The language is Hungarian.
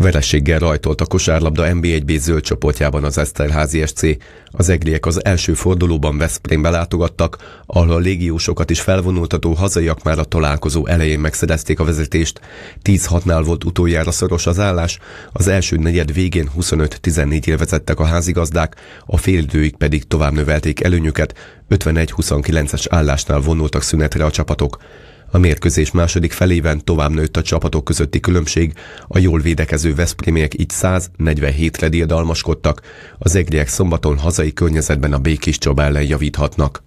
Vereséggel rajtolt a kosárlabda NB1B zöld csoportjában az Eszterházi SC. Az egriek az első fordulóban Veszprémbe látogattak, ahol a légiósokat is felvonultató hazaiak már a találkozó elején megszerezték a vezetést. 10-6-nál volt utoljára szoros az állás, az első negyed végén 25-14-re a házigazdák, a félidőig pedig tovább növelték előnyüket, 51-29-es állásnál vonultak szünetre a csapatok. A mérkőzés második felében tovább nőtt a csapatok közötti különbség, a jól védekező Veszprémiek így 147-re diadalmaskodtak, az egriek szombaton hazai környezetben a Békés Csaba ellen javíthatnak.